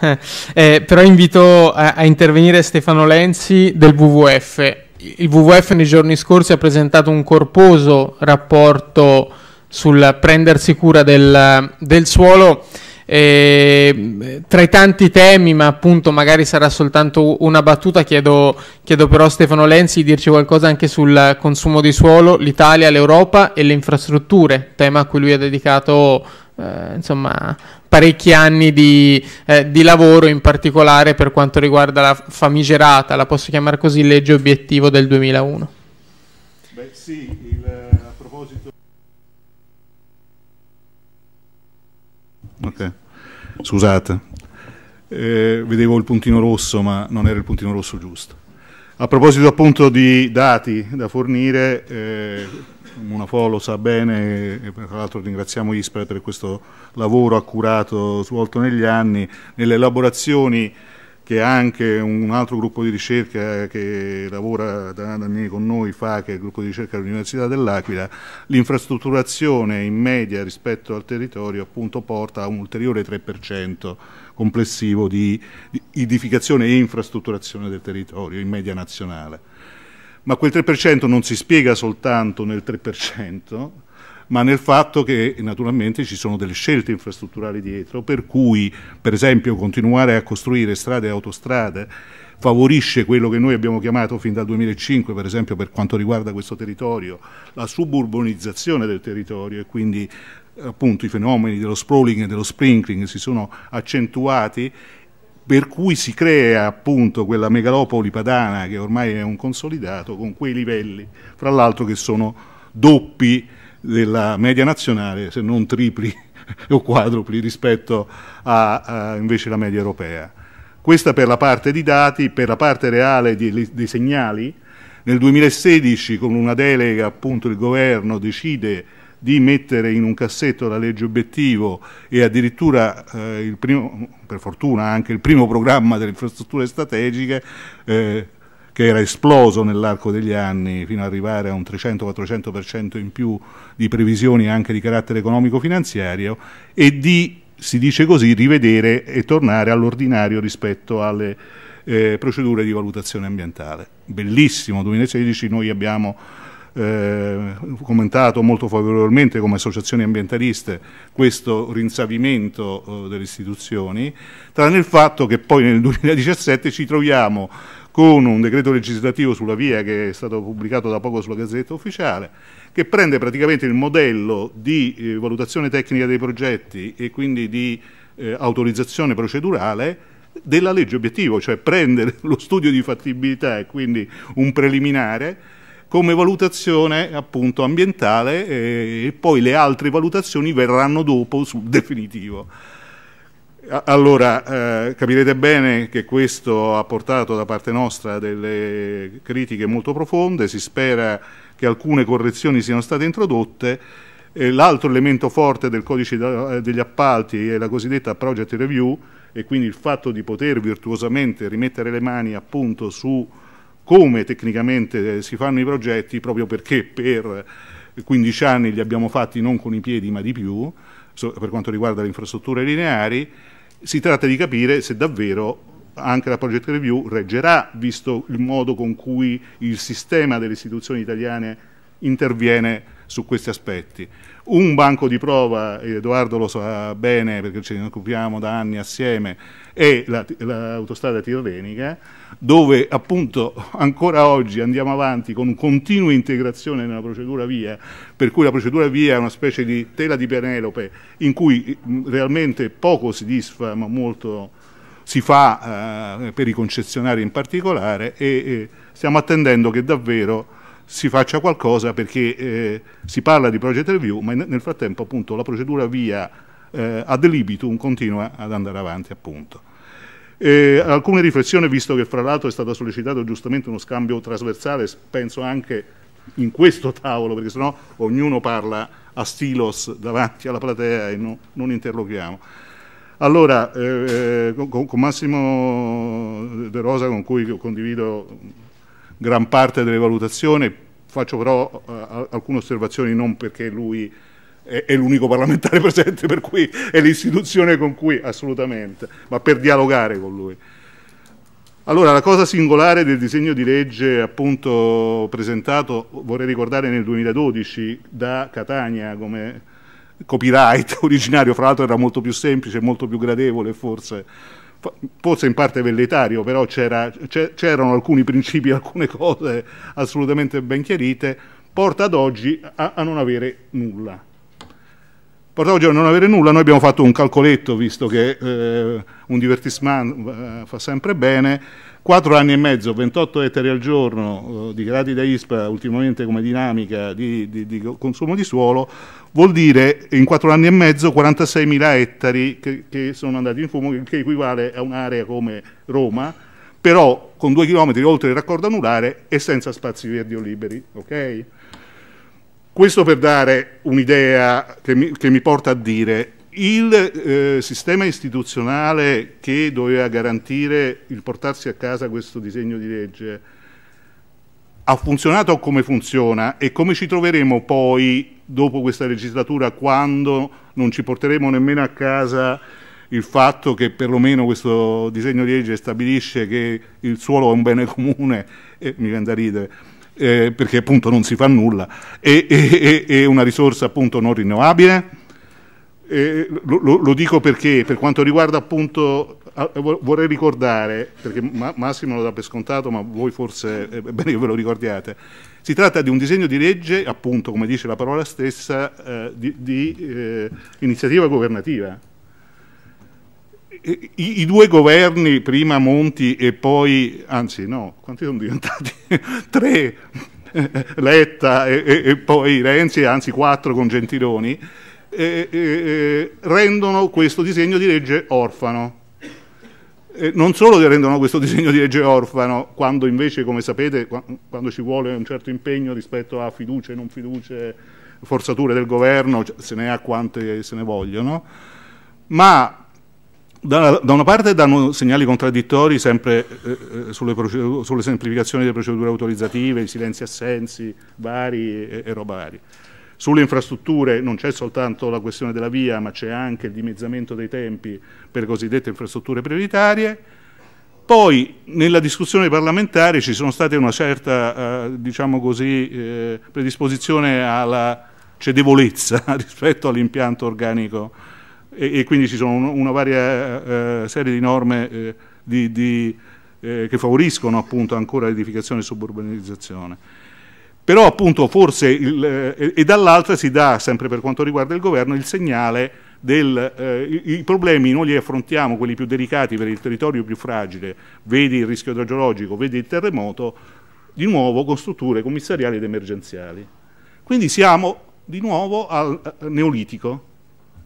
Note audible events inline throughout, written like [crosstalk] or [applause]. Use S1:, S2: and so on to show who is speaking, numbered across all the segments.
S1: Eh, eh, però invito a, a, intervenire Stefano Lenzi del WWF. Il WWF nei giorni scorsi ha presentato un corposo rapporto sul prendersi cura del, del suolo. Eh, tra i tanti temi, ma appunto magari sarà soltanto una battuta, chiedo, chiedo però a Stefano Lenzi di dirci qualcosa anche sul consumo di suolo, l'Italia, l'Europa e le infrastrutture, tema a cui lui ha dedicato eh, insomma, parecchi anni di, eh, di, lavoro, in particolare per quanto riguarda la famigerata, la posso chiamare così, legge obiettivo del 2001. Beh sì, il, a proposito... Ok, scusate, eh, vedevo il puntino rosso ma non era il puntino rosso giusto. A proposito appunto di dati da fornire... Eh, Munafò lo sa bene, e tra l'altro ringraziamo Ispra per questo lavoro accurato svolto negli anni, nelle elaborazioni che anche un altro gruppo di ricerca che lavora da anni con noi fa, che è il gruppo di ricerca dell'Università dell'Aquila, l'infrastrutturazione in media rispetto al territorio appunto porta a un ulteriore 3% complessivo di edificazione e infrastrutturazione del territorio in media nazionale ma quel 3% non si spiega soltanto nel 3%, ma nel fatto che naturalmente ci sono delle scelte infrastrutturali dietro, per cui per esempio continuare a costruire strade e autostrade favorisce quello che noi abbiamo chiamato fin dal 2005, per esempio per quanto riguarda questo territorio, la suburbanizzazione del territorio e quindi appunto i fenomeni dello sprawling e dello sprinkling si sono accentuati per cui si crea appunto quella megalopoli padana che ormai è un consolidato con quei livelli, fra l'altro che sono doppi della media nazionale, se non tripli [laughs] o quadrupli rispetto a, a invece la media europea. Questa per la parte di dati, per la parte reale di, dei segnali, nel 2016 con una delega appunto il governo decide di mettere in un cassetto la legge obiettivo e addirittura eh, primo, per fortuna anche il primo programma delle infrastrutture strategiche eh, che era esploso nell'arco degli anni fino ad arrivare a un 300-400% in più di previsioni anche di carattere economico-finanziario e di, si dice così, rivedere e tornare all'ordinario rispetto alle eh, procedure di valutazione ambientale. Bellissimo 2016, noi abbiamo eh, commentato molto favorevolmente come associazioni ambientaliste questo rinsavimento eh, delle istituzioni, tranne il fatto che poi nel 2017 [laughs] ci troviamo con un decreto legislativo sulla via che è stato pubblicato da poco sulla Gazzetta Ufficiale, che prende praticamente il modello di eh, valutazione tecnica dei progetti e quindi di eh, autorizzazione procedurale della legge obiettivo, cioè prende [laughs] lo studio di fattibilità e quindi un preliminare come valutazione appunto ambientale eh, e poi le altre valutazioni verranno dopo sul definitivo. Allora, eh, capirete bene che questo ha portato da parte nostra delle critiche molto profonde, si spera che alcune correzioni siano state introdotte. Eh, l'altro elemento forte del codice eh, degli appalti è la cosiddetta project review e quindi il fatto di poter virtuosamente rimettere le mani appunto su come tecnicamente eh, si fanno i progetti proprio perché per 15 anni li abbiamo fatti non con i piedi ma di più per quanto riguarda le infrastrutture lineari si tratta di capire se davvero anche la project review reggerà visto il modo con cui il sistema delle istituzioni italiane interviene su questi aspetti. Un banco di prova, Edoardo lo sa bene perché ce ne occupiamo da anni assieme, è l'autostrada la, la tirrenica, dove appunto ancora oggi andiamo avanti con continua integrazione nella procedura via, per cui la procedura via è una specie di tela di Penelope in cui mm, realmente poco si disfa ma molto si fa eh, per i concessionari in particolare e, e stiamo attendendo che davvero si faccia qualcosa perché eh, si parla di project review, ma nel frattempo appunto la procedura via eh, ad libitum continua ad andare avanti appunto. Eh, alcune riflessioni, visto che fra l'altro è stato sollecitato giustamente uno scambio trasversale, penso anche in questo tavolo, perché sennò ognuno parla a stilos davanti alla platea e no, non interlochiamo. Allora, eh, eh, con, con Massimo De Rosa, con cui condivido gran parte delle valutazioni, faccio però uh, alcune osservazioni non perché lui è, è l'unico parlamentare [laughs] presente, per cui è l'istituzione con cui assolutamente, ma per dialogare con lui. Allora, la cosa singolare del disegno di legge appunto presentato, vorrei ricordare nel 2012 da Catania come copyright [laughs] originario, fra l'altro era molto più semplice, molto più gradevole forse forse in parte velleitario, però c'erano alcuni principi, alcune cose assolutamente ben chiarite, porta ad oggi a, a non avere nulla. Porta ad oggi a non avere nulla, noi abbiamo fatto un calcoletto, visto che eh, un divertissement eh, fa sempre bene, 4 anni e mezzo, 28 ettari al giorno eh, dichiarati da ISPA ultimamente come dinamica di, di, di, consumo di suolo, vuol dire in 4 anni e mezzo 46.000 ettari che, che, sono andati in fumo, che equivale a un'area come Roma, però con 2 km oltre il raccordo anulare e senza spazi verdi o liberi. Okay? Questo per dare un'idea che, che mi porta a dire il eh, sistema istituzionale che doveva garantire il portarsi a casa questo disegno di legge ha funzionato come funziona e come ci troveremo poi dopo questa legislatura quando non ci porteremo nemmeno a casa il fatto che perlomeno questo disegno di legge stabilisce che il suolo è un bene comune e mi viene da ridere eh, perché appunto non si fa nulla e, e, e, una risorsa appunto non rinnovabile eh, lo, lo, dico perché per quanto riguarda appunto ah, eh, vorrei ricordare perché Massimo lo dà per scontato ma voi forse è eh, eh, bene che ve lo ricordiate si tratta di un disegno di legge appunto come dice la parola stessa eh, di, di eh, iniziativa governativa I, I, due governi prima Monti e poi anzi no quanti sono diventati [laughs] tre [laughs] Letta e, e, e poi Renzi anzi quattro con Gentiloni eh, eh, rendono questo disegno di legge orfano. Eh, non solo rendono questo disegno di legge orfano, quando invece, come sapete, quando ci vuole un certo impegno rispetto a fiducia e non fiducia, forzature del governo, cioè, se ne ha quante se ne vogliono, ma da, da una parte danno segnali contraddittori sempre eh, eh, sulle, sulle, semplificazioni delle procedure autorizzative, i silenzi assensi vari e, e roba varia. Sulle infrastrutture non c'è soltanto la questione della via, ma c'è anche il dimezzamento dei tempi per cosiddette infrastrutture prioritarie. Poi nella discussione parlamentare ci sono state una certa, eh, diciamo così, eh, predisposizione alla cedevolezza [laughs] rispetto all'impianto organico e, e, quindi ci sono un, una varia eh, serie di norme eh, di, di, eh, che favoriscono appunto ancora l'edificazione e suburbanizzazione. Però appunto forse, il, eh, e dall'altra si dà, sempre per quanto riguarda il governo, il segnale del, eh, i, i problemi noi li affrontiamo, quelli più delicati per il territorio più fragile, vedi il rischio idrogeologico, vedi il terremoto, di nuovo con strutture commissariali ed emergenziali. Quindi siamo di nuovo al, al eh, neolitico.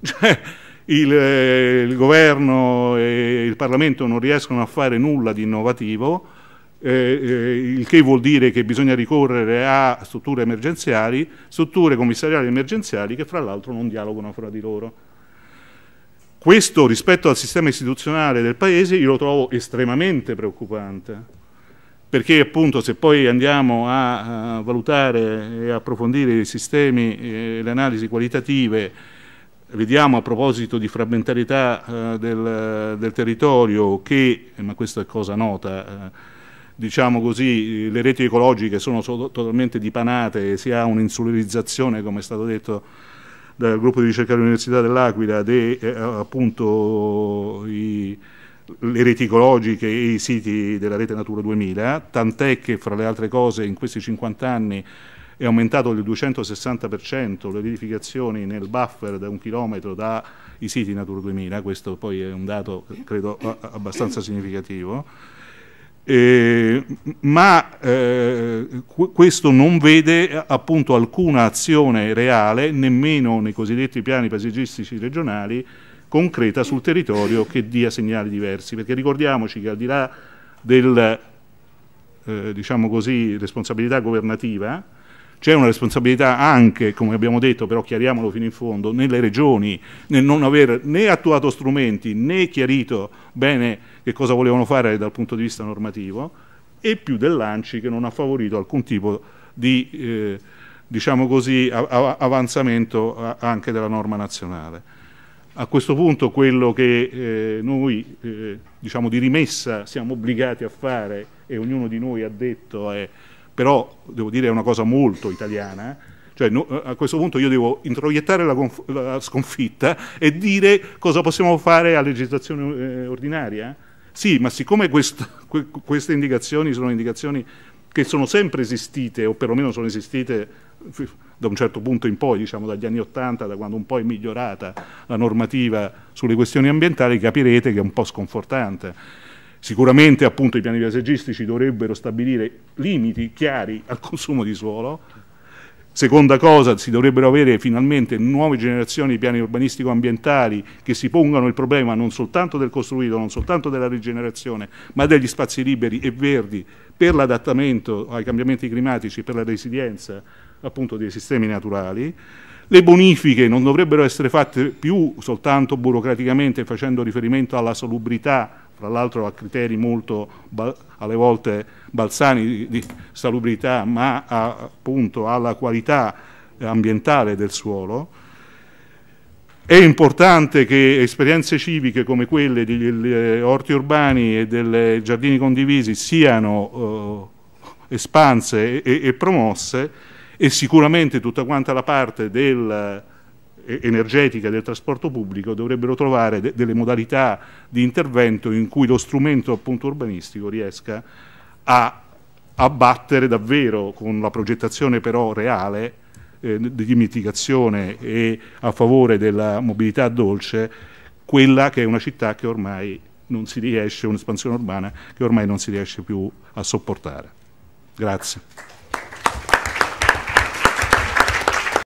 S1: [laughs] Cioè, il, eh, il governo e il Parlamento non riescono a fare nulla di innovativo, eh, eh, il che vuol dire che bisogna ricorrere a strutture emergenziali, strutture commissariali emergenziali che fra l'altro non dialogano fra di loro. Questo rispetto al sistema istituzionale del Paese io lo trovo estremamente preoccupante, perché appunto se poi andiamo a, a valutare e approfondire i sistemi e le analisi qualitative, vediamo a proposito di frammentarietà eh, del, del, territorio che, ma questa è cosa nota, eh, diciamo così, le reti ecologiche sono totalmente dipanate, si ha un'insularizzazione, come è stato detto dal gruppo di ricerca dell'Università dell'Aquila, de, eh, appunto i, le reti ecologiche e i siti della rete Natura 2000, tant'è che fra le altre cose in questi 50 anni è aumentato del 260% le edificazioni nel buffer da un chilometro dai siti Natura 2000, questo poi è un dato credo abbastanza significativo eh, ma eh, questo non vede eh, appunto alcuna azione reale, nemmeno nei cosiddetti piani paesaggistici regionali, concreta sul territorio che dia segnali diversi, perché ricordiamoci che al di là del, eh, diciamo così, responsabilità governativa, c'è una responsabilità anche, come abbiamo detto, però chiariamolo fino in fondo, nelle regioni, nel non aver né attuato strumenti né chiarito bene che cosa volevano fare dal punto di vista normativo e più dell'ANCI che non ha favorito alcun tipo di eh, diciamo così, avanzamento anche della norma nazionale. A questo punto quello che eh, noi eh, diciamo di rimessa siamo obbligati a fare e ognuno di noi ha detto è però devo dire è una cosa molto italiana, eh. cioè no, a questo punto io devo introiettare la, la, sconfitta e dire cosa possiamo fare a legislazione eh, ordinaria? Eh. Sì, ma siccome quest, que, queste indicazioni sono indicazioni che sono sempre esistite, o perlomeno sono esistite da un certo punto in poi, diciamo dagli anni Ottanta, da quando un po' è migliorata la normativa sulle questioni ambientali, capirete che è un po' sconfortante Sicuramente appunto i piani paesaggistici dovrebbero stabilire limiti chiari al consumo di suolo. Seconda cosa, si dovrebbero avere finalmente nuove generazioni di piani urbanistico-ambientali che si pongano il problema non soltanto del costruito, non soltanto della rigenerazione, ma degli spazi liberi e verdi per l'adattamento ai cambiamenti climatici, per la resilienza appunto dei sistemi naturali. Le bonifiche non dovrebbero essere fatte più soltanto burocraticamente facendo riferimento alla salubrità fra l'altro a criteri molto alle volte balsani di salubrità, ma appunto alla qualità ambientale del suolo. È importante che esperienze civiche come quelle degli orti urbani e dei giardini condivisi siano eh, espanse e, e, promosse e sicuramente tutta quanta la parte del energetica del trasporto pubblico dovrebbero trovare de delle modalità di intervento in cui lo strumento appunto urbanistico riesca a abbattere davvero con la progettazione però reale eh, di mitigazione e a favore della mobilità dolce quella che è una città che ormai non si riesce, un'espansione urbana che ormai non si riesce più a sopportare. Grazie.